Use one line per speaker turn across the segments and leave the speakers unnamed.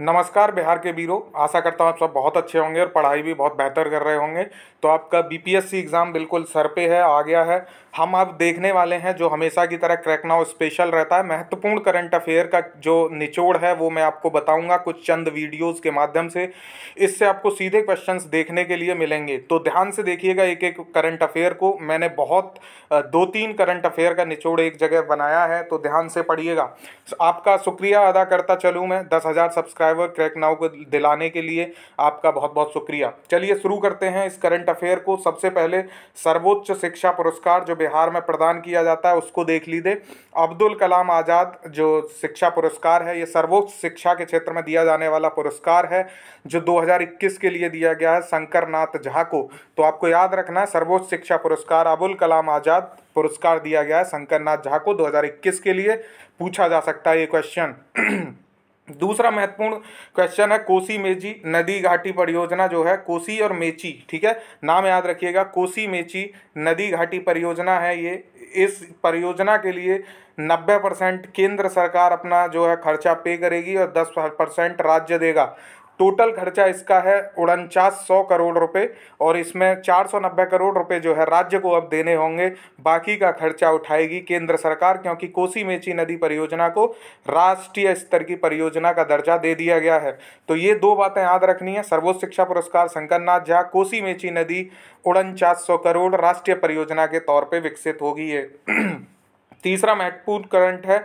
नमस्कार बिहार के बीरो आशा करता हूँ आप सब बहुत अच्छे होंगे और पढ़ाई भी बहुत बेहतर कर रहे होंगे तो आपका बीपीएससी एग्ज़ाम बिल्कुल सर पे है आ गया है हम अब देखने वाले हैं जो हमेशा की तरह क्रैकनाओ स्पेशल रहता है महत्वपूर्ण करंट अफेयर का जो निचोड़ है वो मैं आपको बताऊंगा कुछ चंद वीडियोज़ के माध्यम से इससे आपको सीधे क्वेश्चन देखने के लिए मिलेंगे तो ध्यान से देखिएगा एक एक करंट अफेयर को मैंने बहुत दो तीन करंट अफेयर का निचोड़ एक जगह बनाया है तो ध्यान से पढ़िएगा आपका शुक्रिया अदा करता चलूँ मैं दस हज़ार सब्सक्राइब सब्सक्राइबर क्रैक नाउ को दिलाने के लिए आपका बहुत बहुत शुक्रिया चलिए शुरू करते हैं इस करंट अफेयर को सबसे पहले सर्वोच्च शिक्षा पुरस्कार जो बिहार में प्रदान किया जाता है उसको देख लीजिए अब्दुल कलाम आज़ाद जो शिक्षा पुरस्कार है ये सर्वोच्च शिक्षा के क्षेत्र में दिया जाने वाला पुरस्कार है जो दो के लिए दिया गया है शंकर झा को तो आपको याद रखना है सर्वोच्च शिक्षा पुरस्कार अबुल कलाम आज़ाद पुरस्कार दिया गया है शंकर नाथ झा को 2021 के लिए पूछा जा सकता है ये क्वेश्चन दूसरा महत्वपूर्ण क्वेश्चन है कोसी मेची नदी घाटी परियोजना जो है कोसी और मेची ठीक है नाम याद रखिएगा कोसी मेची नदी घाटी परियोजना है ये इस परियोजना के लिए 90 परसेंट केंद्र सरकार अपना जो है खर्चा पे करेगी और 10 परसेंट राज्य देगा टोटल खर्चा इसका है उनचास सौ करोड़ रुपए और इसमें चार सौ नब्बे करोड़ रुपए जो है राज्य को अब देने होंगे बाकी का खर्चा उठाएगी केंद्र सरकार क्योंकि कोसी मेची नदी परियोजना को राष्ट्रीय स्तर की परियोजना का दर्जा दे दिया गया है तो ये दो बातें याद रखनी है सर्वोच्च शिक्षा पुरस्कार शंकर नाथ झा कोसी मेची नदी उनचास सौ करोड़ राष्ट्रीय परियोजना के तौर पर विकसित होगी ये तीसरा महत्वपूर्ण करंट है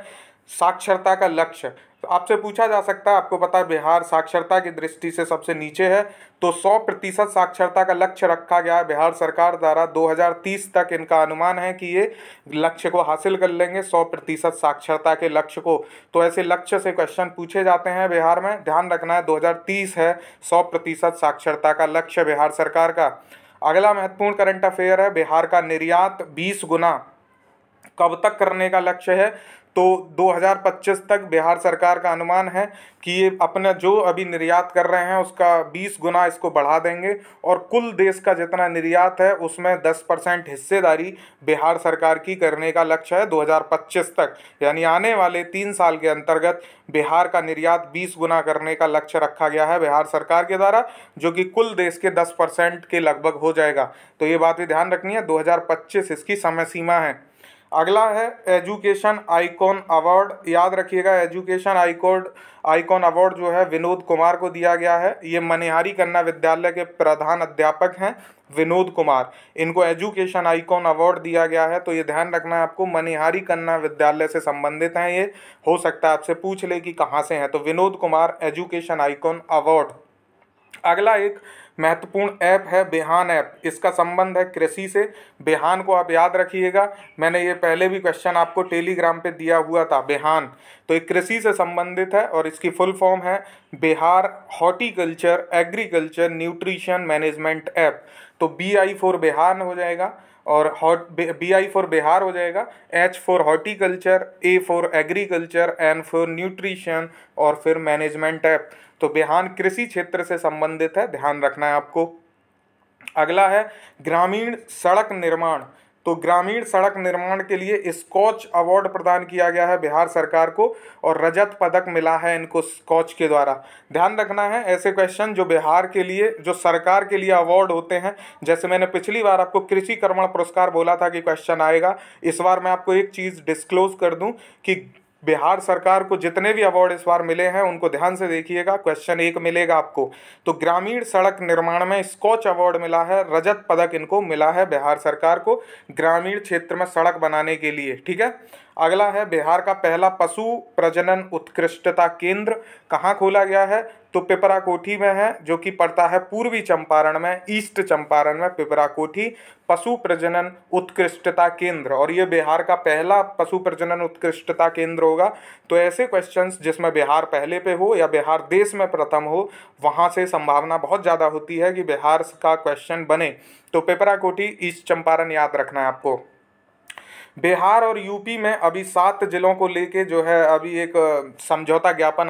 साक्षरता का लक्ष्य तो आपसे पूछा जा सकता है आपको पता है बिहार साक्षरता की दृष्टि से सबसे नीचे है तो 100 प्रतिशत साक्षरता का लक्ष्य रखा गया है बिहार सरकार द्वारा 2030 तक इनका अनुमान है कि ये लक्ष्य को हासिल कर लेंगे 100 प्रतिशत साक्षरता के लक्ष्य को तो ऐसे लक्ष्य से क्वेश्चन पूछे जाते हैं बिहार में ध्यान रखना है दो है सौ प्रतिशत साक्षरता का लक्ष्य बिहार सरकार का अगला महत्वपूर्ण करंट अफेयर है बिहार का निर्यात बीस गुना कब तक करने का लक्ष्य है तो 2025 तक बिहार सरकार का अनुमान है कि ये अपना जो अभी निर्यात कर रहे हैं उसका 20 गुना इसको बढ़ा देंगे और कुल देश का जितना निर्यात है उसमें 10 परसेंट हिस्सेदारी बिहार सरकार की करने का लक्ष्य है 2025 तक यानी आने वाले तीन साल के अंतर्गत बिहार का निर्यात 20 गुना करने का लक्ष्य रखा गया है बिहार सरकार के द्वारा जो कि कुल देश के दस परसेंट के लगभग हो जाएगा तो ये बात भी ध्यान रखनी है दो इसकी समय सीमा है अगला है एजुकेशन आइकॉन अवार्ड याद रखिएगा एजुकेशन आईकॉर्ड आइकॉन अवार्ड जो है विनोद कुमार को दिया गया है ये मनिहारी कन्या विद्यालय के प्रधान अध्यापक हैं विनोद कुमार इनको एजुकेशन आइकॉन अवार्ड दिया गया है तो ये ध्यान रखना है आपको मनिहारी कन्या विद्यालय से संबंधित हैं ये हो सकता है आपसे पूछ ले कि कहाँ से हैं तो Vinod Kumar education icon award अगला एक महत्वपूर्ण ऐप है बिहान ऐप इसका संबंध है कृषि से बिहान को आप याद रखिएगा मैंने ये पहले भी क्वेश्चन आपको टेलीग्राम पे दिया हुआ था बिहान तो ये कृषि से संबंधित है और इसकी फुल फॉर्म है Bihar horticulture agriculture nutrition management app तो बी आई फोर बिहान हो जाएगा और हॉट बी आई फॉर बिहार हो जाएगा H for horticulture A for agriculture N for nutrition और फिर मैनेजमेंट ऐप तो बिहार कृषि क्षेत्र से संबंधित है ध्यान रखना है आपको अगला है ग्रामीण सड़क निर्माण तो ग्रामीण सड़क निर्माण के लिए स्कॉच अवार्ड प्रदान किया गया है बिहार सरकार को और रजत पदक मिला है इनको स्कॉच के द्वारा ध्यान रखना है ऐसे क्वेश्चन जो बिहार के लिए जो सरकार के लिए अवार्ड होते हैं जैसे मैंने पिछली बार आपको कृषि कर्मण पुरस्कार बोला था कि क्वेश्चन आएगा इस बार मैं आपको एक चीज़ डिस्क्लोज कर दूँ कि बिहार सरकार को जितने भी अवार्ड इस बार मिले हैं उनको ध्यान से देखिएगा क्वेश्चन एक मिलेगा आपको तो ग्रामीण सड़क निर्माण में स्कॉच अवार्ड मिला है रजत पदक इनको मिला है बिहार सरकार को ग्रामीण क्षेत्र में सड़क बनाने के लिए ठीक है अगला है बिहार का पहला पशु प्रजनन उत्कृष्टता केंद्र कहाँ खोला गया है तो कोठी में है जो कि पड़ता है पूर्वी चंपारण में ईस्ट चंपारण में पिपरा कोठी पशु प्रजनन उत्कृष्टता केंद्र और ये बिहार का पहला पशु प्रजनन उत्कृष्टता केंद्र होगा तो ऐसे क्वेश्चंस जिसमें बिहार पहले पे हो या बिहार देश में प्रथम हो वहाँ से संभावना बहुत ज़्यादा होती है कि बिहार का क्वेश्चन बने तो पिपरा कोठी ईस्ट चंपारण याद रखना है आपको बिहार और यूपी में अभी सात जिलों को लेके जो है अभी एक समझौता ज्ञापन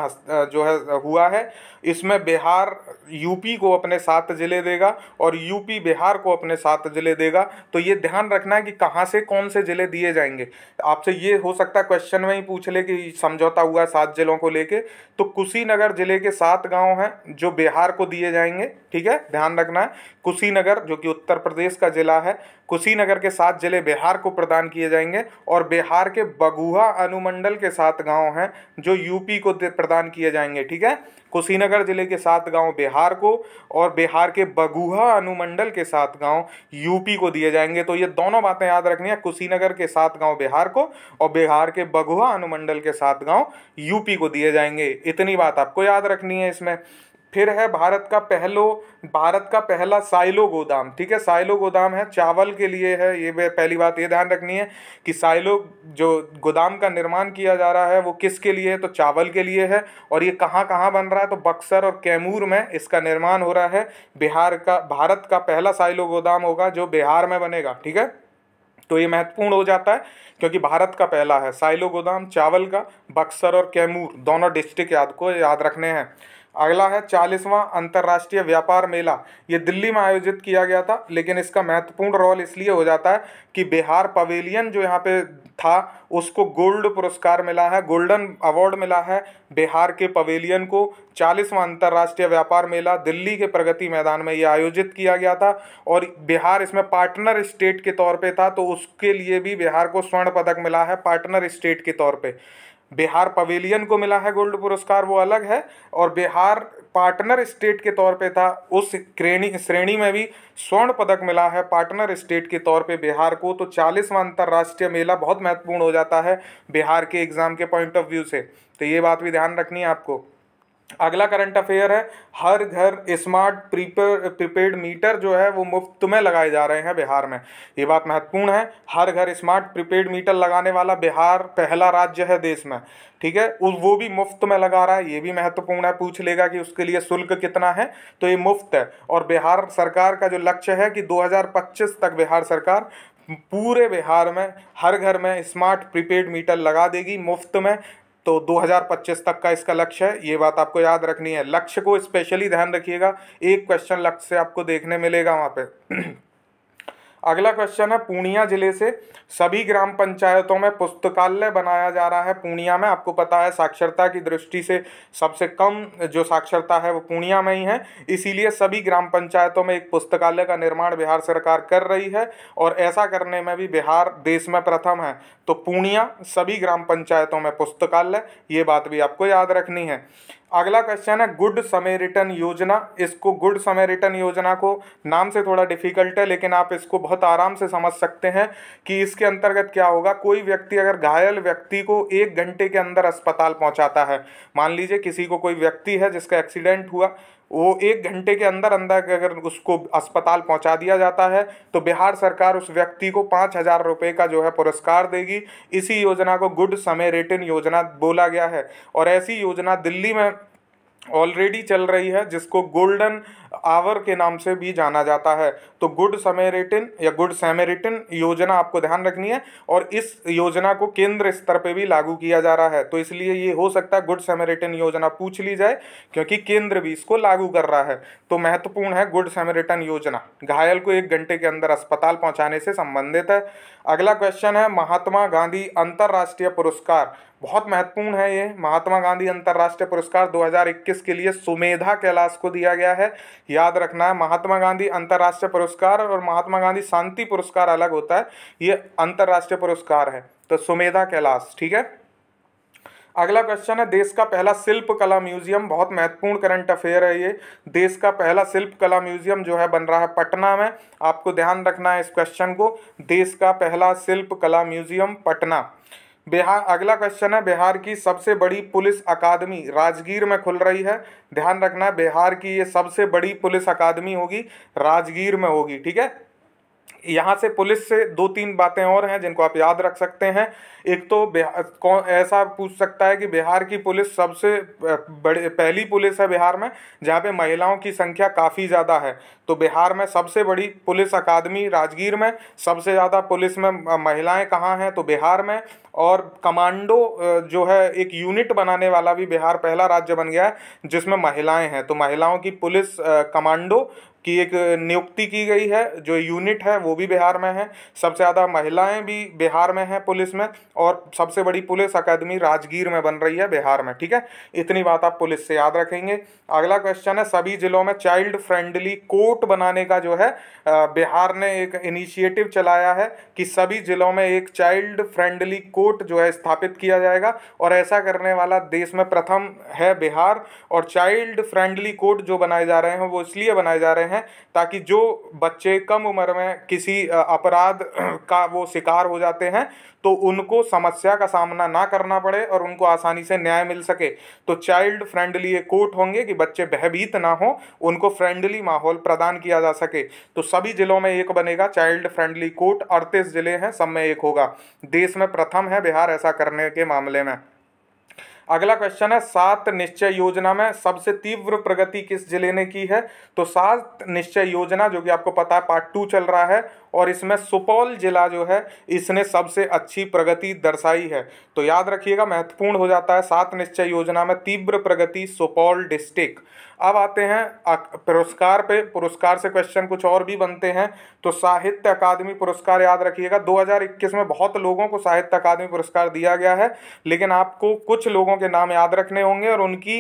जो है हुआ है इसमें बिहार यूपी को अपने सात ज़िले देगा और यूपी बिहार को अपने सात ज़िले देगा तो ये ध्यान रखना है कि कहाँ से कौन से ज़िले दिए जाएंगे आपसे ये हो सकता है क्वेश्चन में ही पूछ ले कि समझौता हुआ सात ज़िलों को लेके तो कुशीनगर ज़िले के सात गाँव हैं जो बिहार को दिए जाएंगे ठीक है ध्यान रखना है कुशीनगर जो कि उत्तर प्रदेश का ज़िला है कुशीनगर के सात ज़िले बिहार को प्रदान किए जाएंगे और बिहार के बगुहा अनुमंडल के सात गाँव हैं जो यूपी को प्रदान किए जाएंगे ठीक है कुशीनगर जिले के सात गांव बिहार को और बिहार के बगुहा अनुमंडल के सात गांव यूपी को दिए जाएंगे तो ये दोनों बातें याद रखनी है कुशीनगर के सात गांव बिहार को और बिहार के बगुहा अनुमंडल के सात गांव यूपी को दिए जाएंगे इतनी बात आपको याद रखनी है इसमें फिर है भारत का पहलो भारत का पहला साइलो गोदाम ठीक है साइलो गोदाम है चावल के लिए है ये पहली बात ये ध्यान रखनी है कि साइलो जो गोदाम का निर्माण किया जा रहा है वो किसके लिए है तो चावल के लिए है और ये कहाँ कहाँ बन रहा है तो बक्सर और कैमूर में इसका निर्माण हो रहा है बिहार का भारत का पहला साइलो गोदाम होगा जो बिहार में बनेगा ठीक है तो ये महत्वपूर्ण हो जाता है क्योंकि भारत का पहला है साइलो गोदाम चावल का बक्सर और कैमूर दोनों डिस्ट्रिक्ट याद को याद रखने हैं अगला है चालीसवां अंतर्राष्ट्रीय व्यापार मेला ये दिल्ली में आयोजित किया गया था लेकिन इसका महत्वपूर्ण रोल इसलिए हो जाता है कि बिहार पवेलियन जो यहाँ पे था उसको गोल्ड पुरस्कार मिला है गोल्डन अवार्ड मिला है बिहार के पवेलियन को चालीसवां अंतर्राष्ट्रीय व्यापार मेला दिल्ली के प्रगति मैदान में ये आयोजित किया गया था और बिहार इसमें पार्टनर स्टेट के तौर पे था तो उसके लिए भी बिहार को स्वर्ण पदक मिला है पार्टनर स्टेट के तौर पर बिहार पवेलियन को मिला है गोल्ड पुरस्कार वो अलग है और बिहार पार्टनर स्टेट के तौर पे था उस श्रेणी श्रेणी में भी स्वर्ण पदक मिला है पार्टनर स्टेट के तौर पे बिहार को तो चालीसवां अंतर्राष्ट्रीय मेला बहुत महत्वपूर्ण हो जाता है बिहार के एग्ज़ाम के पॉइंट ऑफ व्यू से तो ये बात भी ध्यान रखनी है आपको अगला करंट अफेयर है हर घर स्मार्ट प्रीपेड प्रीपेड मीटर जो है वो मुफ्त में लगाए जा रहे हैं बिहार में ये बात महत्वपूर्ण है हर घर स्मार्ट प्रीपेड मीटर लगाने वाला बिहार पहला राज्य है देश में ठीक है उस वो भी मुफ्त में लगा रहा है ये भी महत्वपूर्ण है पूछ लेगा कि उसके लिए शुल्क कितना है तो ये मुफ्त है और बिहार सरकार का जो लक्ष्य है कि दो तक बिहार सरकार पूरे बिहार में हर घर में स्मार्ट प्रीपेड मीटर लगा देगी मुफ्त में तो 2025 तक का इसका लक्ष्य है ये बात आपको याद रखनी है लक्ष्य को स्पेशली ध्यान रखिएगा एक क्वेश्चन लक्ष्य से आपको देखने मिलेगा वहाँ पे अगला क्वेश्चन है पूर्णिया जिले से सभी ग्राम पंचायतों में पुस्तकालय बनाया जा रहा है पूर्णिया में आपको पता है साक्षरता की दृष्टि से सबसे कम जो साक्षरता है वो पूर्णिया में ही है इसीलिए सभी ग्राम पंचायतों में एक पुस्तकालय का निर्माण बिहार सरकार कर रही है और ऐसा करने में भी बिहार देश में प्रथम है तो पूर्णिया सभी ग्राम पंचायतों में पुस्तकालय ये बात भी आपको याद रखनी है अगला क्वेश्चन है गुड समय रिटर्न योजना इसको गुड समय रिटर्न योजना को नाम से थोड़ा डिफिकल्ट है लेकिन आप इसको बहुत आराम से समझ सकते हैं कि इसके अंतर्गत क्या होगा कोई व्यक्ति अगर घायल व्यक्ति को एक घंटे के अंदर अस्पताल पहुंचाता है मान लीजिए किसी को कोई व्यक्ति है जिसका एक्सीडेंट हुआ वो एक घंटे के अंदर अंदर अगर उसको अस्पताल पहुंचा दिया जाता है तो बिहार सरकार उस व्यक्ति को पाँच हज़ार रुपये का जो है पुरस्कार देगी इसी योजना को गुड समय रेटिन योजना बोला गया है और ऐसी योजना दिल्ली में ऑलरेडी चल रही है जिसको गोल्डन आवर के नाम से भी जाना जाता है तो गुड समेरिटन या गुड सेमेरिटिन योजना आपको ध्यान रखनी है और इस योजना को केंद्र स्तर पे भी लागू किया जा रहा है तो इसलिए ये हो सकता है गुड समेरिटन योजना पूछ ली जाए क्योंकि केंद्र भी इसको लागू कर रहा है तो महत्वपूर्ण है गुड समेरिटन योजना घायल को एक घंटे के अंदर अस्पताल पहुँचाने से संबंधित है अगला क्वेश्चन है महात्मा गांधी अंतर्राष्ट्रीय पुरस्कार बहुत महत्वपूर्ण है ये महात्मा गांधी अंतर्राष्ट्रीय पुरस्कार 2021 के लिए सुमेधा कैलाश को दिया गया है याद रखना है महात्मा गांधी अंतर्राष्ट्रीय पुरस्कार और महात्मा गांधी शांति पुरस्कार अलग होता है ये अंतर्राष्ट्रीय पुरस्कार है तो सुमेधा कैलाश ठीक है अगला क्वेश्चन है देश का पहला शिल्प कला म्यूजियम बहुत महत्वपूर्ण करंट अफेयर है ये देश का पहला शिल्प कला म्यूजियम जो है बन रहा है पटना में आपको ध्यान रखना है इस क्वेश्चन को देश का पहला शिल्प कला म्यूजियम पटना बिहार अगला क्वेश्चन है बिहार की सबसे बड़ी पुलिस अकादमी राजगीर में खुल रही है ध्यान रखना बिहार की ये सबसे बड़ी पुलिस अकादमी होगी राजगीर में होगी ठीक है यहाँ से पुलिस से दो तीन बातें और हैं जिनको आप याद रख सकते हैं एक तो कौन ऐसा पूछ सकता है कि बिहार की पुलिस सबसे बड़े पहली पुलिस है बिहार में जहाँ पे महिलाओं की संख्या काफ़ी ज़्यादा है तो बिहार में सबसे बड़ी पुलिस अकादमी राजगीर में सबसे ज़्यादा पुलिस में महिलाएं कहाँ हैं तो बिहार में और कमांडो जो है एक यूनिट बनाने वाला भी बिहार पहला राज्य बन गया है जिसमें महिलाएं हैं तो महिलाओं की पुलिस कमांडो की एक नियुक्ति की गई है जो यूनिट है वो भी बिहार में है सबसे ज़्यादा महिलाएं भी बिहार में हैं पुलिस में और सबसे बड़ी पुलिस अकादमी राजगीर में बन रही है बिहार में ठीक है इतनी बात आप पुलिस से याद रखेंगे अगला क्वेश्चन है सभी जिलों में चाइल्ड फ्रेंडली कोर्ट बनाने का जो है बिहार ने एक इनिशिएटिव चलाया है कि सभी जिलों में एक चाइल्ड फ्रेंडली कोर्ट जो है स्थापित किया जाएगा और ऐसा करने वाला देश में प्रथम है बिहार और चाइल्ड फ्रेंडली कोर्ट जो बनाए जा रहे हैं वो इसलिए बनाए जा रहे हैं हैं ताकि जो बच्चे कम उम्र में किसी अपराध का वो शिकार हो जाते हैं तो उनको समस्या का सामना ना करना पड़े और उनको आसानी से न्याय मिल सके तो चाइल्ड फ्रेंडली ये कोर्ट होंगे कि बच्चे भयभीत ना हो उनको फ्रेंडली माहौल प्रदान किया जा सके तो सभी ज़िलों में एक बनेगा चाइल्ड फ्रेंडली कोर्ट अड़तीस ज़िले हैं सब में एक होगा देश में प्रथम है बिहार ऐसा करने के मामले में अगला क्वेश्चन है सात निश्चय योजना में सबसे तीव्र प्रगति किस जिले ने की है तो सात निश्चय योजना जो कि आपको पता है पार्ट टू चल रहा है और इसमें सुपौल जिला जो है इसने सबसे अच्छी प्रगति दर्शाई है तो याद रखिएगा महत्वपूर्ण हो जाता है सात निश्चय योजना में तीव्र प्रगति सुपौल डिस्ट्रिक्ट अब आते हैं पुरस्कार पे पुरस्कार से क्वेश्चन कुछ और भी बनते हैं तो साहित्य अकादमी पुरस्कार याद रखिएगा 2021 में बहुत लोगों को साहित्य अकादमी पुरस्कार दिया गया है लेकिन आपको कुछ लोगों के नाम याद रखने होंगे और उनकी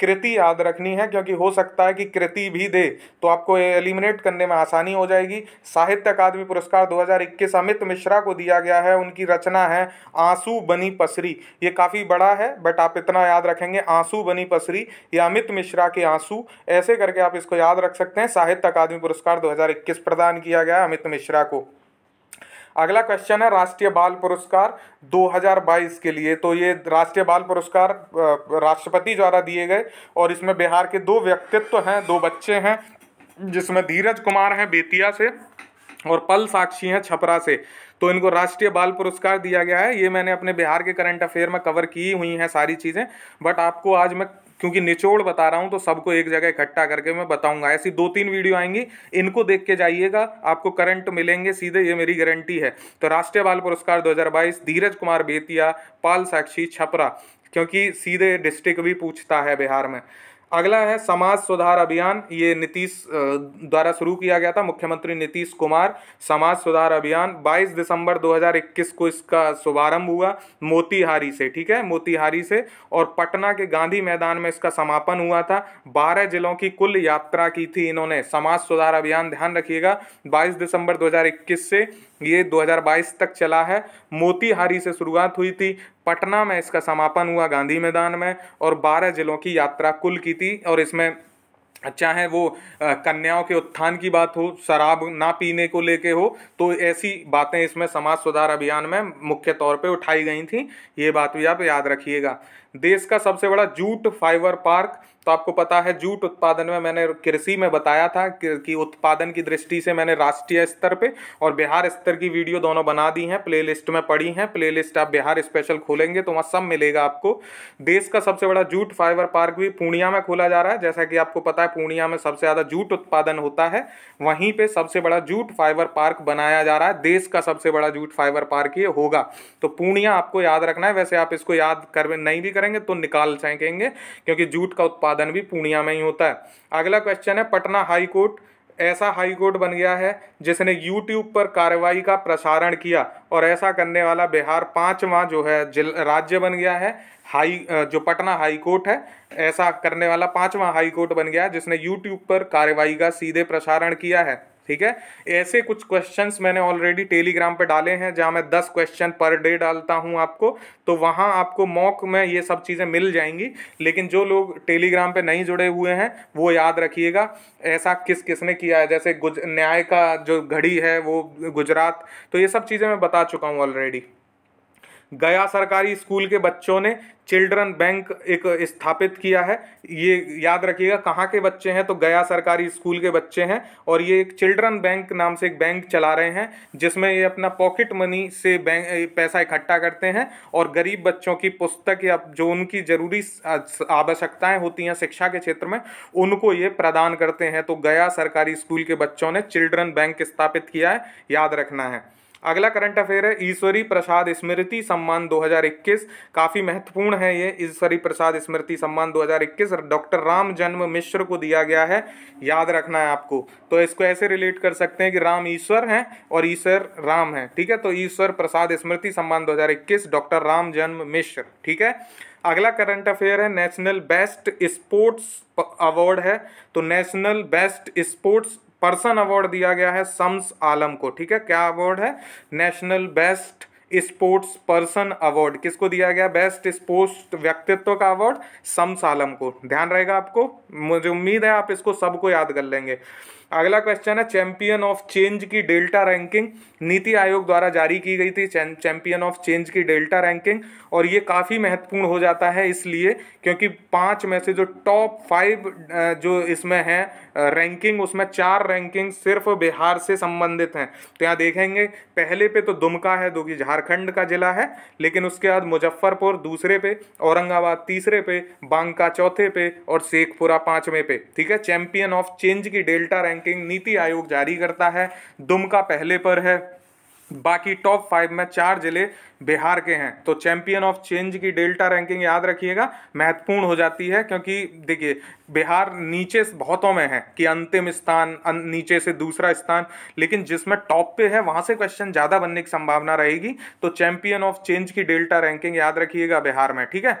कृति याद रखनी है क्योंकि हो सकता है कि कृति भी दे तो आपको एलिमिनेट करने में आसानी हो जाएगी साहित्य अकादमी पुरस्कार 2021 अमित मिश्रा को दिया गया है उनकी रचना है आंसू बनी पसरी ये काफ़ी बड़ा है बट आप इतना याद रखेंगे आंसू बनी पसरी या अमित मिश्रा के आंसू ऐसे करके आप इसको याद रख सकते हैं साहित्य अकादमी पुरस्कार दो प्रदान किया गया अमित मिश्रा को अगला क्वेश्चन है राष्ट्रीय बाल पुरस्कार 2022 के लिए तो ये राष्ट्रीय बाल पुरस्कार राष्ट्रपति द्वारा दिए गए और इसमें बिहार के दो व्यक्तित्व हैं दो बच्चे हैं जिसमें धीरज कुमार हैं बेतिया से और पल साक्षी हैं छपरा से तो इनको राष्ट्रीय बाल पुरस्कार दिया गया है ये मैंने अपने बिहार के करंट अफेयर में कवर की हुई हैं सारी चीज़ें बट आपको आज मैं क्योंकि निचोड़ बता रहा हूं तो सबको एक जगह इकट्ठा करके मैं बताऊंगा ऐसी दो तीन वीडियो आएंगी इनको देख के जाइएगा आपको करंट मिलेंगे सीधे ये मेरी गारंटी है तो राष्ट्रीय बाल पुरस्कार दो धीरज कुमार बेतिया पाल साक्षी छपरा क्योंकि सीधे डिस्ट्रिक्ट भी पूछता है बिहार में अगला है समाज सुधार अभियान ये नीतीश द्वारा शुरू किया गया था मुख्यमंत्री नीतीश कुमार समाज सुधार अभियान 22 दिसंबर 2021 को इसका शुभारंभ हुआ मोतिहारी से ठीक है मोतीहारी से और पटना के गांधी मैदान में इसका समापन हुआ था 12 जिलों की कुल यात्रा की थी इन्होंने समाज सुधार अभियान ध्यान रखिएगा 22 दिसंबर 2021 से ये 2022 तक चला है मोतीहारी से शुरुआत हुई थी पटना में इसका समापन हुआ गांधी मैदान में और बारह जिलों की यात्रा कुल की थी और इसमें चाहे वो कन्याओं के उत्थान की बात हो शराब ना पीने को लेके हो तो ऐसी बातें इसमें समाज सुधार अभियान में मुख्य तौर पे उठाई गई थी ये बात भी आप याद रखिएगा देश का सबसे बड़ा जूट फाइबर पार्क तो आपको पता है जूट उत्पादन में मैंने कृषि में बताया था कि उत्पादन की दृष्टि से मैंने राष्ट्रीय स्तर पे और बिहार स्तर की वीडियो दोनों बना दी हैं प्लेलिस्ट में पड़ी हैं प्लेलिस्ट आप बिहार स्पेशल खोलेंगे तो वहाँ सब मिलेगा आपको देश का सबसे बड़ा जूट फाइबर पार्क भी पूर्णिया में खोला जा रहा है जैसा कि आपको पता है पूर्णिया में सबसे ज़्यादा जूट उत्पादन होता है वहीं पर सबसे बड़ा जूट फाइबर पार्क बनाया जा रहा है देश का सबसे बड़ा जूट फाइबर पार्क ये होगा तो पूर्णिया आपको याद रखना है वैसे आप इसको याद कर नहीं भी करेंगे तो निकाल सकेंगे क्योंकि जूट का उत्पादन संपादन भी पूर्णिया में ही होता है अगला क्वेश्चन है पटना हाई कोर्ट ऐसा हाई कोर्ट बन गया है जिसने यूट्यूब पर कार्रवाई का प्रसारण किया और ऐसा करने वाला बिहार पाँचवा जो है जिल राज्य बन गया है हाई जो पटना हाई कोर्ट है ऐसा करने वाला पाँचवा हाई कोर्ट बन गया है जिसने यूट्यूब पर कार्रवाई का सीधे प्रसारण किया है ठीक है ऐसे कुछ क्वेश्चंस मैंने ऑलरेडी टेलीग्राम पे डाले हैं जहाँ मैं दस क्वेश्चन पर डे डालता हूँ आपको तो वहाँ आपको मॉक में ये सब चीज़ें मिल जाएंगी लेकिन जो लोग टेलीग्राम पे नहीं जुड़े हुए हैं वो याद रखिएगा ऐसा किस किसने किया है जैसे गुज न्याय का जो घड़ी है वो गुजरात तो ये सब चीज़ें मैं बता चुका हूँ ऑलरेडी गया सरकारी स्कूल के बच्चों ने चिल्ड्रन बैंक एक स्थापित किया है ये याद रखिएगा कहाँ के बच्चे हैं तो गया सरकारी स्कूल के बच्चे हैं और ये एक चिल्ड्रन बैंक नाम से एक बैंक चला रहे हैं जिसमें ये अपना पॉकेट मनी से बैंक पैसा इकट्ठा करते हैं और गरीब बच्चों की पुस्तक या जो उनकी ज़रूरी आवश्यकताएं होती हैं शिक्षा के क्षेत्र में उनको ये प्रदान करते हैं तो गया सरकारी स्कूल के बच्चों ने चिल्ड्रन बैंक स्थापित किया है याद रखना है अगला करंट अफेयर है ईश्वरी प्रसाद स्मृति सम्मान 2021 काफ़ी महत्वपूर्ण है ये ईश्वरी प्रसाद स्मृति सम्मान 2021 डॉक्टर राम जन्म मिश्र को दिया गया है याद रखना है आपको तो इसको ऐसे रिलेट कर सकते हैं कि राम ईश्वर हैं और ईश्वर राम है ठीक है तो ईश्वर प्रसाद स्मृति सम्मान दो डॉक्टर राम जन्म मिश्र ठीक है अगला करंट अफेयर है नेशनल बेस्ट स्पोर्ट्स अवार्ड है तो national best sports person award दिया गया है सम्स आलम को ठीक है क्या अवार्ड है national best sports person award किसको दिया गया बेस्ट स्पोर्ट्स व्यक्तित्व का अवार्ड सम्स आलम को ध्यान रहेगा आपको मुझे उम्मीद है आप इसको सबको याद कर लेंगे अगला क्वेश्चन है चैंपियन ऑफ चेंज की डेल्टा रैंकिंग नीति आयोग द्वारा जारी की गई थी चैंपियन ऑफ चेंज की डेल्टा रैंकिंग और ये काफ़ी महत्वपूर्ण हो जाता है इसलिए क्योंकि पांच में से जो टॉप फाइव जो इसमें हैं रैंकिंग उसमें चार रैंकिंग सिर्फ बिहार से संबंधित हैं तो यहाँ देखेंगे पहले पे तो दुमका है जो कि झारखंड का जिला है लेकिन उसके बाद मुजफ्फरपुर दूसरे पे औरंगाबाद तीसरे पे बांका चौथे पे और शेखपुरा पाँचवें पे ठीक है चैंपियन ऑफ चेंज की delta rank ranking NITI Aayog जारी करता है दुमका पहले पर है बाकी टॉप फाइव में चार जिले बिहार के हैं तो चैंपियन ऑफ चेंज की डेल्टा रैंकिंग याद रखिएगा महत्वपूर्ण हो जाती है क्योंकि देखिए बिहार नीचे बहुतों में है कि अंतिम स्थान अं, नीचे से दूसरा स्थान लेकिन जिसमें टॉप पे है वहां से क्वेश्चन ज़्यादा बनने की संभावना रहेगी तो चैंपियन ऑफ चेंज की डेल्टा रैंकिंग याद रखिएगा बिहार में ठीक है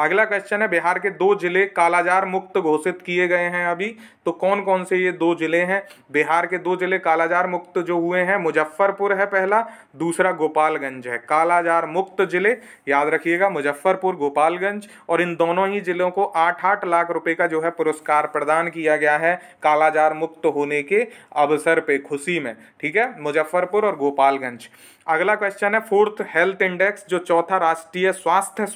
अगला क्वेश्चन है बिहार के दो जिले कालाजार मुक्त घोषित किए गए हैं अभी तो कौन कौन से ये दो जिले हैं बिहार के दो जिले कालाजार मुक्त जो हुए हैं मुजफ्फरपुर है पहला दूसरा गोपालगंज है कालाजार मुक्त जिले याद रखिएगा मुजफ्फरपुर गोपालगंज और इन दोनों ही जिलों को आठ आठ लाख रुपए का जो है पुरस्कार प्रदान किया गया है कालाजार मुक्त होने के अवसर पर खुशी में ठीक है मुजफ्फरपुर और गोपालगंज अगला क्वेश्चन है फोर्थ हेल्थ इंडेक्स जो चौथा राष्ट्रीय स्वास्थ्य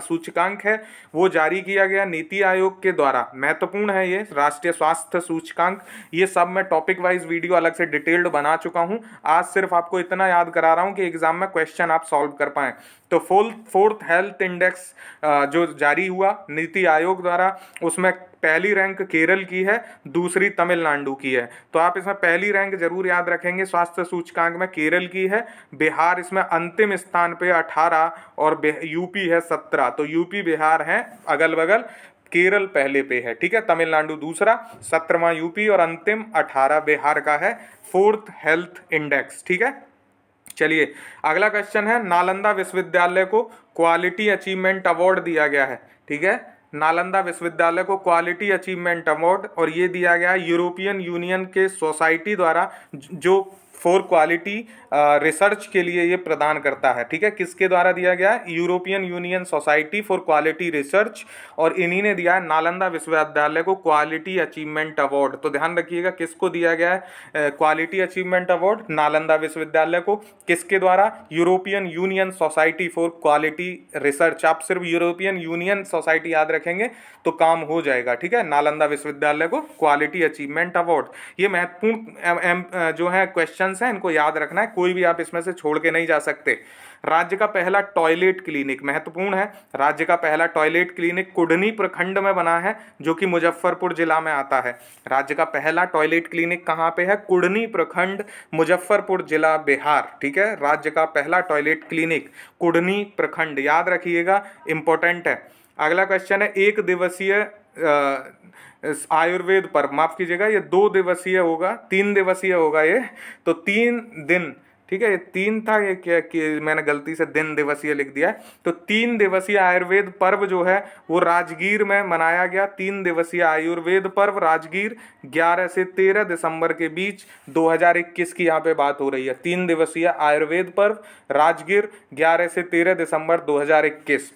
सूचकांक है वो जारी किया गया नीति आयोग के द्वारा महत्वपूर्ण है ये राष्ट्रीय स्वास्थ्य सूचकांक ये सब मैं टॉपिक वाइज वीडियो अलग से डिटेल्ड बना चुका हूँ आज सिर्फ आपको इतना याद करा रहा हूँ कि एग्जाम में क्वेश्चन आप सॉल्व कर पाएँ तो फोर्थ फोर्थ हेल्थ इंडेक्स जो जारी हुआ नीति आयोग द्वारा उसमें पहली रैंक केरल की है दूसरी तमिलनाडु की है तो आप इसमें पहली रैंक जरूर याद रखेंगे स्वास्थ्य सूचकांक में केरल की है बिहार इसमें अंतिम स्थान पे 18 और यूपी है 17 तो यूपी बिहार है अगल बगल केरल पहले पे है ठीक है तमिलनाडु दूसरा सत्रवा यूपी और अंतिम अठारह बिहार का है फोर्थ हेल्थ इंडेक्स ठीक है चलिए अगला क्वेश्चन है नालंदा विश्वविद्यालय को क्वालिटी अचीवमेंट अवार्ड दिया गया है ठीक है नालंदा विश्वविद्यालय को क्वालिटी अचीवमेंट अवार्ड और ये दिया गया यूरोपियन यूनियन के सोसाइटी द्वारा जो फॉर क्वालिटी रिसर्च के लिए ये प्रदान करता है ठीक है किसके द्वारा दिया गया European Union Society for Quality Research और इन्हीं ने दिया है नालंदा विश्वविद्यालय को क्वालिटी अचीवमेंट अवार्ड तो ध्यान रखिएगा किसको दिया गया है क्वालिटी अचीवमेंट अवार्ड नालंदा विश्वविद्यालय को किसके द्वारा European Union Society for Quality Research आप सिर्फ यूरोपियन यूनियन सोसाइटी याद रखेंगे तो काम हो जाएगा ठीक है नालंदा विश्वविद्यालय को क्वालिटी अचीवमेंट अवार्ड ये महत्वपूर्ण जो है क्वेश्चन क्वेश्चन हैं इनको याद रखना है कोई भी आप इसमें से छोड़ के नहीं जा सकते राज्य का पहला टॉयलेट क्लिनिक महत्वपूर्ण है राज्य का पहला टॉयलेट क्लिनिक कुडनी प्रखंड में बना है जो कि मुजफ्फरपुर जिला में आता है राज्य का पहला टॉयलेट क्लिनिक कहाँ पे है कुडनी प्रखंड मुजफ्फरपुर जिला बिहार ठीक है राज्य का पहला टॉयलेट क्लिनिक कुडनी प्रखंड याद रखिएगा इंपॉर्टेंट है अगला क्वेश्चन है एक दिवसीय आयुर्वेद पर माफ़ कीजिएगा ये दो दिवसीय होगा तीन दिवसीय होगा ये तो तीन दिन ठीक है ये तीन था ये क्या कि मैंने गलती से दिन दिवसीय लिख दिया है तो तीन दिवसीय आयुर्वेद पर्व जो है वो राजगीर में मनाया गया तीन दिवसीय आयुर्वेद पर्व राजगीर 11 से 13 दिसंबर के बीच 2021 की यहाँ पे बात हो रही है तीन दिवसीय आयुर्वेद पर्व राजगीर 11 से 13 दिसंबर 2021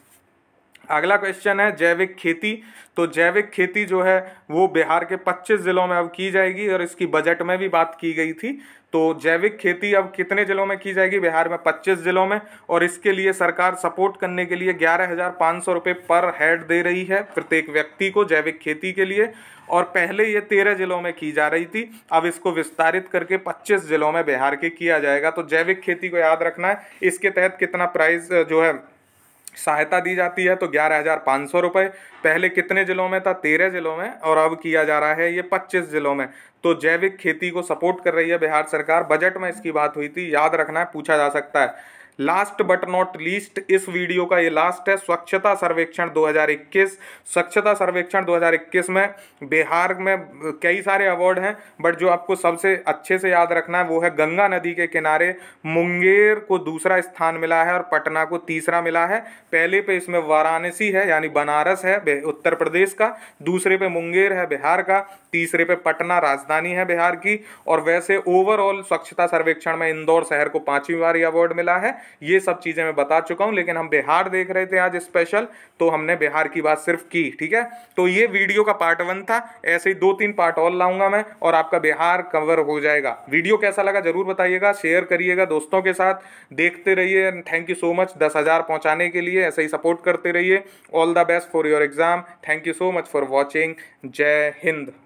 अगला क्वेश्चन है जैविक खेती तो जैविक खेती जो है वो बिहार के 25 ज़िलों में अब की जाएगी और इसकी बजट में भी बात की गई थी तो जैविक खेती अब कितने ज़िलों में की जाएगी बिहार में 25 ज़िलों में और इसके लिए सरकार सपोर्ट करने के लिए ग्यारह हज़ार पाँच सौ रुपये पर हेड दे रही है प्रत्येक व्यक्ति को जैविक खेती के लिए और पहले ये तेरह ज़िलों में की जा रही थी अब इसको विस्तारित करके पच्चीस ज़िलों में बिहार के किया जाएगा तो जैविक खेती को याद रखना है इसके तहत कितना प्राइस जो है सहायता दी जाती है तो ग्यारह हज़ार पाँच सौ रुपये पहले कितने ज़िलों में था तेरह ज़िलों में और अब किया जा रहा है ये पच्चीस ज़िलों में तो जैविक खेती को सपोर्ट कर रही है बिहार सरकार बजट में इसकी बात हुई थी याद रखना है पूछा जा सकता है लास्ट बट नॉट लीस्ट इस वीडियो का ये लास्ट है स्वच्छता सर्वेक्षण 2021 स्वच्छता सर्वेक्षण 2021 में बिहार में कई सारे अवार्ड हैं बट जो आपको सबसे अच्छे से याद रखना है वो है गंगा नदी के किनारे मुंगेर को दूसरा स्थान मिला है और पटना को तीसरा मिला है पहले पे इसमें वाराणसी है यानी बनारस है उत्तर प्रदेश का दूसरे पे मुंगेर है बिहार का तीसरे पे पटना राजधानी है बिहार की और वैसे ओवरऑल स्वच्छता सर्वेक्षण में इंदौर शहर को पांचवी बार अवार्ड मिला है ये सब चीज़ें मैं बता चुका हूं लेकिन हम बिहार देख रहे थे आज स्पेशल तो हमने बिहार की बात सिर्फ की ठीक है तो ये वीडियो का पार्ट वन था ऐसे ही दो तीन पार्ट और लाऊंगा मैं और आपका बिहार कवर हो जाएगा वीडियो कैसा लगा जरूर बताइएगा शेयर करिएगा दोस्तों के साथ देखते रहिए थैंक यू सो मच दस हज़ार पहुंचाने के लिए ऐसे ही सपोर्ट करते रहिए all the best for your exam thank you so much for watching Jai Hind